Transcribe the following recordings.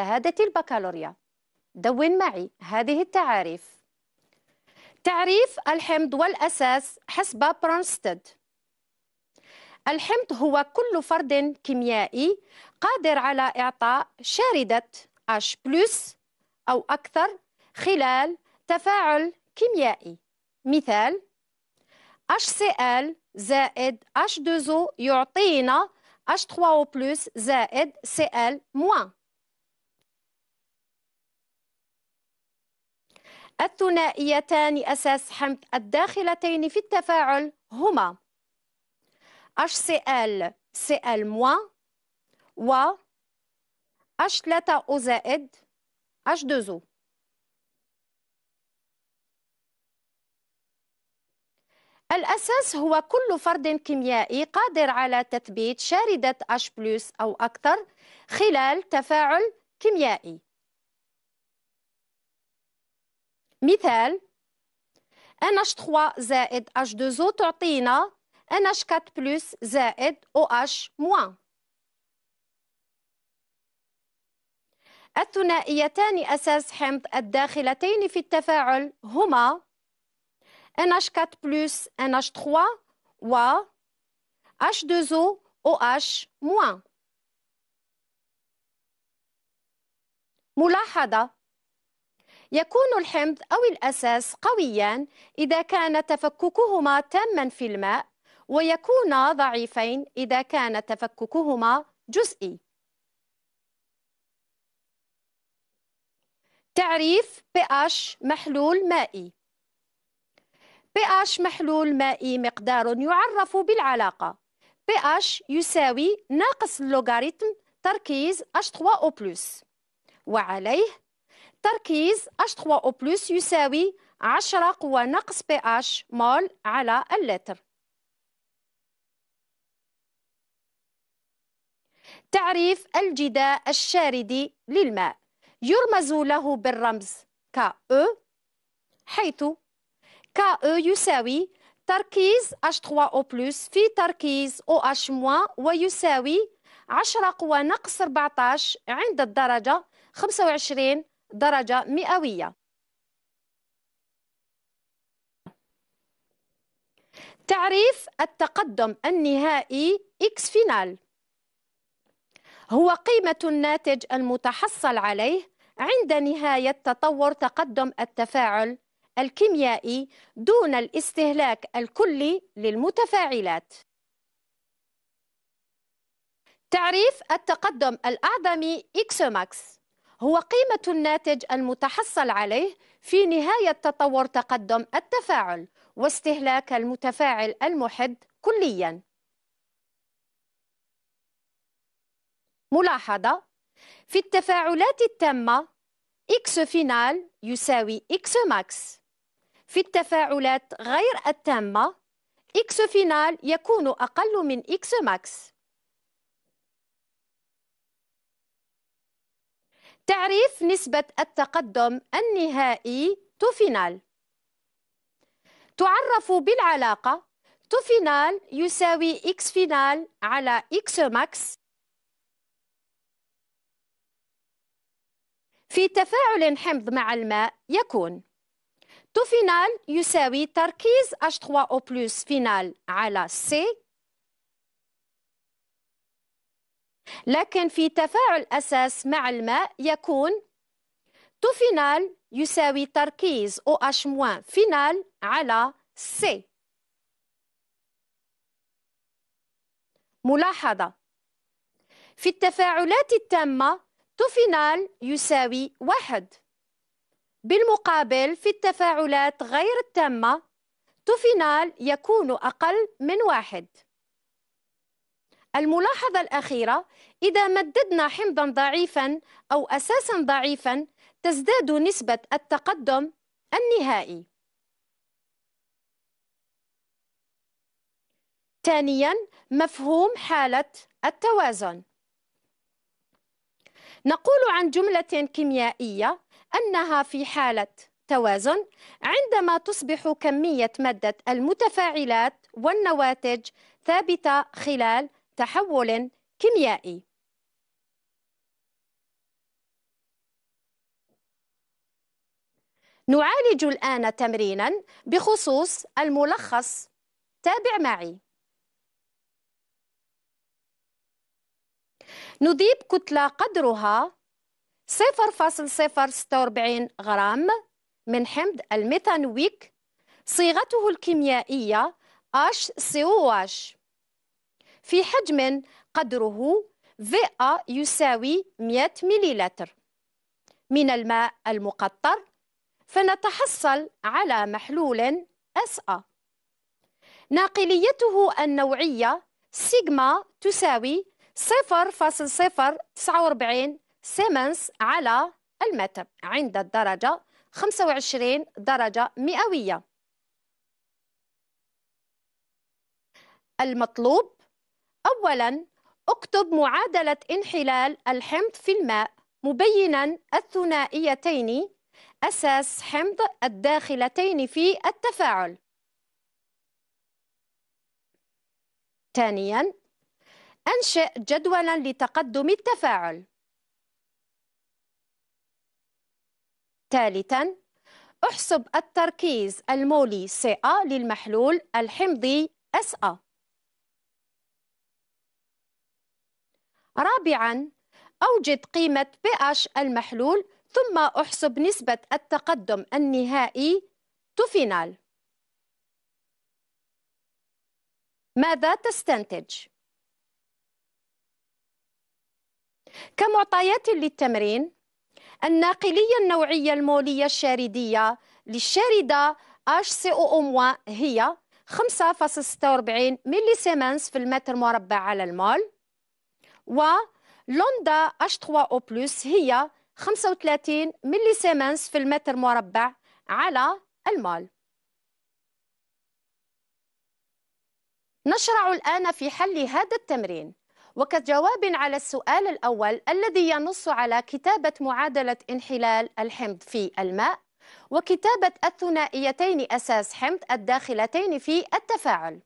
شهادة البكالوريا دون معي هذه التعاريف تعريف الحمض والأساس حسب برونستد الحمض هو كل فرد كيميائي قادر على إعطاء شاردة H+, أو أكثر خلال تفاعل كيميائي مثال HCl زائد H2O يعطينا H3O زائد Cl- الثنائيتان أساس حمض الداخلتين في التفاعل هما HCl Cl- و H3O زائد H2O الأساس هو كل فرد كيميائي قادر على تثبيت شاردة H+ أو أكثر خلال تفاعل كيميائي مثال NH3 زائد H2O تعطينا NH4 بلس زائد OH موان الثنائيتان أساس حمض الداخلتين في التفاعل هما NH4 بلس NH3 و H2O OH موان ملاحظة يكون الحمض أو الأساس قويا إذا كان تفككهما تاما في الماء ويكون ضعيفين إذا كان تفككهما جزئي تعريف pH محلول مائي pH محلول مائي مقدار يعرف بالعلاقة pH يساوي ناقص اللوغاريتم تركيز H3O+, وعليه تركيز H3O+, يساوي 10 قوى ناقص pH مول على اللتر تعريف الجداء الشاردي للماء يرمز له بالرمز KE حيث KE يساوي تركيز H3O+, في تركيز OH- ويساوي 10 قوى ناقص 14 عند الدرجة 25 درجة مئوية تعريف التقدم النهائي إكس فينال هو قيمة الناتج المتحصل عليه عند نهاية تطور تقدم التفاعل الكيميائي دون الاستهلاك الكلي للمتفاعلات تعريف التقدم الأعظمي إكسوماكس هو قيمة الناتج المتحصل عليه في نهاية تطور تقدم التفاعل واستهلاك المتفاعل المحد كليا ملاحظة في التفاعلات التامة x فينال يساوي x ماكس في التفاعلات غير التامة x فينال يكون أقل من x ماكس تعريف نسبة التقدم النهائي تو فينال تعرف بالعلاقة تو فينال يساوي إكس فينال على إكس ماكس في تفاعل حمض مع الماء يكون تو فينال يساوي تركيز H3O فينال على C لكن في تفاعل أساس مع الماء يكون تو فينال يساوي تركيز OH- فينال على C ملاحظة في التفاعلات التامة تو فينال يساوي واحد بالمقابل في التفاعلات غير التامة تو فينال يكون أقل من واحد الملاحظة الأخيرة إذا مددنا حمضا ضعيفا أو أساسا ضعيفا تزداد نسبة التقدم النهائي ثانيا مفهوم حالة التوازن نقول عن جملة كيميائية أنها في حالة توازن عندما تصبح كمية مادة المتفاعلات والنواتج ثابتة خلال تحول كيميائي نعالج الآن تمرينا بخصوص الملخص تابع معي نذيب كتلة قدرها 0.046 غرام من حمض الميثانويك صيغته الكيميائية HCOH في حجم قدره VA يساوي 100 مليلتر من الماء المقطر فنتحصل على محلول SA ناقليته النوعية سيجما تساوي 0.049 سيمنس على المتر عند الدرجة 25 درجة مئوية المطلوب أولاً اكتب معادلة انحلال الحمض في الماء مبيناً الثنائيتين أساس حمض الداخلتين في التفاعل ثانياً أنشئ جدولاً لتقدم التفاعل ثالثاً احسب التركيز المولي سي للمحلول الحمضي SA رابعا أوجد قيمة pH المحلول ثم أحسب نسبة التقدم النهائي to final ماذا تستنتج؟ كمعطيات للتمرين الناقلية النوعية المولية الشاردية للشاردة HCOO- هي 5.46 ملي سيمنز في المتر مربع على المول ولوندا H3O+, هي 35 ملي سيمنس في المتر مربع على المول نشرع الآن في حل هذا التمرين وكجواب على السؤال الأول الذي ينص على كتابة معادلة انحلال الحمض في الماء وكتابة الثنائيتين أساس حمض الداخلتين في التفاعل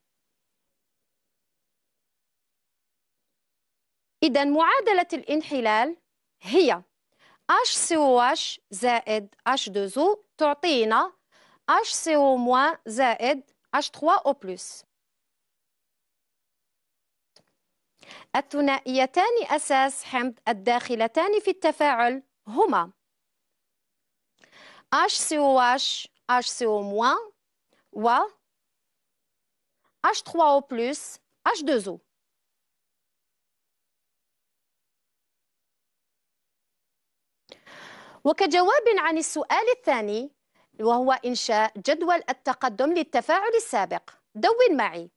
إذا معادلة الانحلال هي HCOH زائد دو زو تعطينا موان زائد H3O+. أو بلس الثناييتان أساس حمض الداخلتان في التفاعل هما HCOH موان و h 3 أو بلس H2O وكجواب عن السؤال الثاني وهو إنشاء جدول التقدم للتفاعل السابق دون معي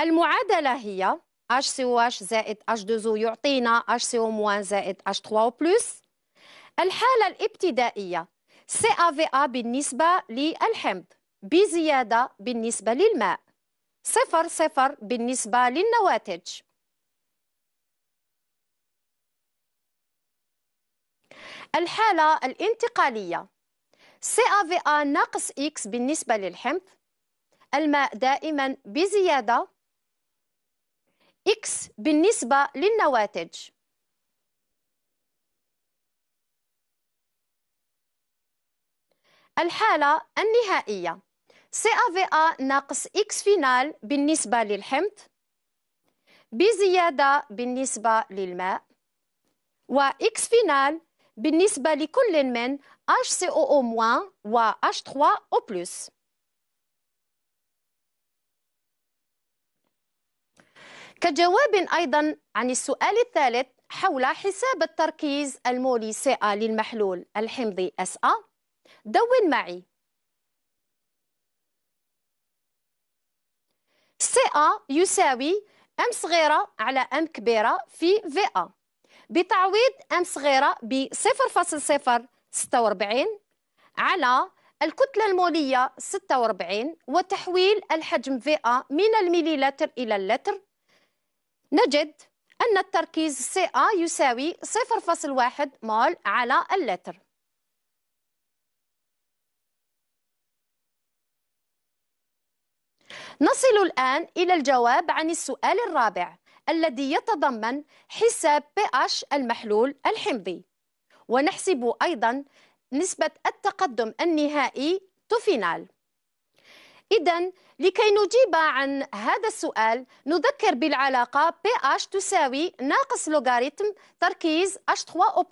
المعادلة هي HCOH زائد H2O يعطينا HCO- زائد H3O+. الحالة الابتدائية CAVA بالنسبة للحمض بزيادة بالنسبة للماء صفر صفر بالنسبة للنواتج الحالة الانتقالية سي أ ناقص إكس بالنسبة للحمض الماء دائما بزيادة إكس بالنسبة للنواتج الحالة النهائية سي أ ناقص إكس فينال بالنسبة للحمض بزيادة بالنسبة للماء وإكس فينال بالنسبة لكل من HCOO- و H3O+. كجواب أيضا عن السؤال الثالث حول حساب التركيز المولي CA للمحلول الحمضي SA دون معي CA يساوي أم صغيرة على أم كبيرة في VA بتعويض أم صغيرة ب 0.046 على الكتلة المولية 46 وتحويل الحجم أ من المليلتر إلى اللتر نجد أن التركيز سي أ يساوي 0.1 مول على اللتر نصل الآن إلى الجواب عن السؤال الرابع الذي يتضمن حساب pH المحلول الحمضي ونحسب أيضا نسبة التقدم النهائي تو فينال إذا لكي نجيب عن هذا السؤال نذكر بالعلاقة pH تساوي ناقص لوغاريتم تركيز H3O+.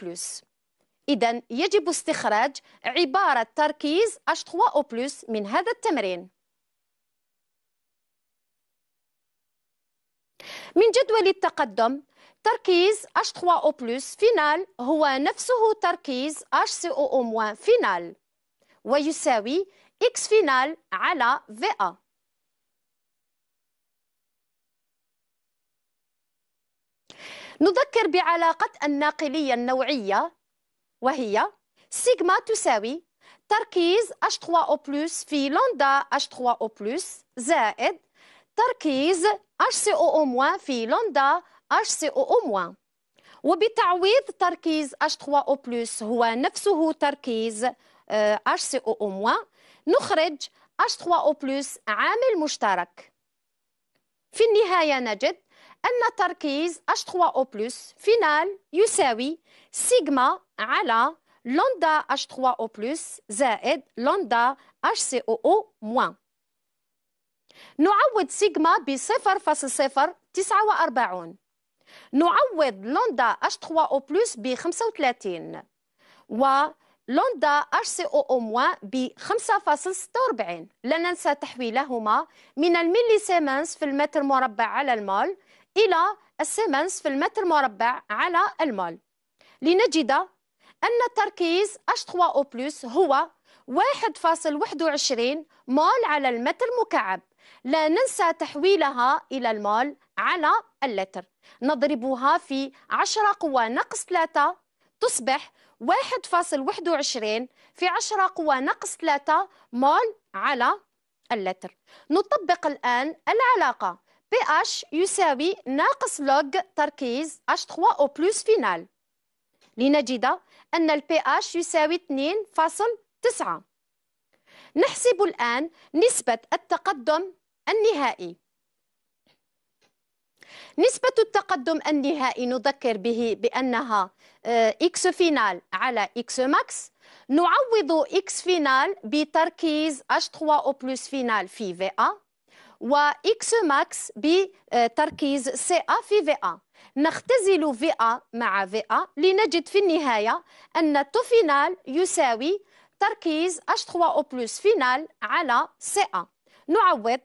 إذا يجب استخراج عبارة تركيز H3O+, من هذا التمرين. من جدول التقدم تركيز H3O+, فينال هو نفسه تركيز HCOO- فينال ويساوي X فينال على VA نذكر بعلاقة الناقلية النوعية وهي سيجما تساوي تركيز H3O+, في لندا H3O+, زائد تركيز HCOO- في لندا HCOO- وبتعويض تركيز H3O+, هو نفسه تركيز آه، HCOO- نخرج H3O+, عامل مشترك في النهاية نجد أن تركيز H3O+, فينال يساوي سيجما على لندا H3O+, زائد لندا HCOO-. نعوض سيجما ب 0.049 نعوض لوندا اش 3 او بلس ب 35 و اش سي او او موان ب 5.46 لا ننسى تحويلهما من الملي سيمنس في المتر مربع على المول إلى السيمنس في المتر مربع على المول لنجد أن التركيز اش 3 او بلس هو 1.21 مول على المتر مكعب لا ننسى تحويلها إلى المول على اللتر نضربها في 10 قوى نقص 3 تصبح 1.21 في 10 قوى نقص 3 مول على اللتر نطبق الآن العلاقة pH يساوي ناقص لوج تركيز H3O بلس فينال لنجد أن ال pH يساوي 2.9 نحسب الآن نسبة التقدم النهائي نسبة التقدم النهائي نذكر به بأنها آه، إكس فينال على إكس ماكس نعوض إكس فينال بتركيز h 3 أو بلس فينال في في و إكس ماكس بتركيز CA في في نختزل في مع في لنجد في النهاية أن التو فينال يساوي تركيز h 3 أو بلس فينال على CA نعوض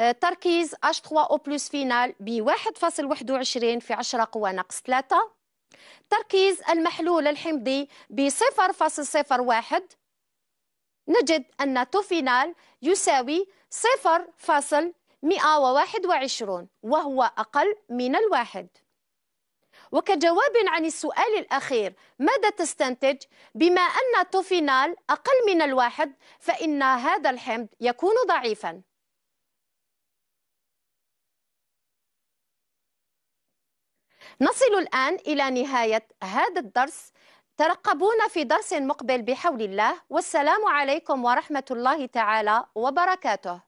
آه، تركيز H3O بلس فينال ب 1.21 في 10 قوى ناقص 3 تركيز المحلول الحمضي ب 0.01 نجد أن توفينال يساوي 0.121 وهو أقل من الواحد وكجواب عن السؤال الأخير ماذا تستنتج؟ بما أن توفينال أقل من الواحد فإن هذا الحمض يكون ضعيفاً نصل الآن إلى نهاية هذا الدرس ترقبونا في درس مقبل بحول الله والسلام عليكم ورحمة الله تعالى وبركاته